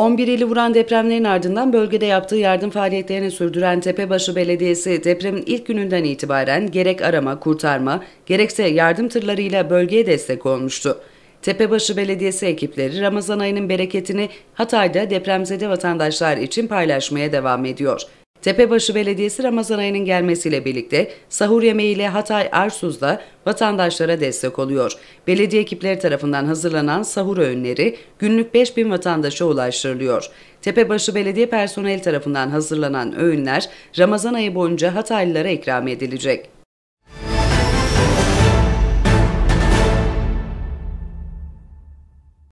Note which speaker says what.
Speaker 1: 11 ili vuran depremlerin ardından bölgede yaptığı yardım faaliyetlerini sürdüren Tepebaşı Belediyesi depremin ilk gününden itibaren gerek arama, kurtarma, gerekse yardım tırlarıyla bölgeye destek olmuştu. Tepebaşı Belediyesi ekipleri Ramazan ayının bereketini Hatay'da depremzede vatandaşlar için paylaşmaya devam ediyor. Tepebaşı Belediyesi Ramazan ayının gelmesiyle birlikte sahur yemeğiyle Hatay Arsuz'da vatandaşlara destek oluyor. Belediye ekipleri tarafından hazırlanan sahur öğünleri günlük 5000 vatandaşa ulaştırılıyor. Tepebaşı Belediye personeli tarafından hazırlanan öğünler Ramazan ayı boyunca Hataylılara ikram edilecek.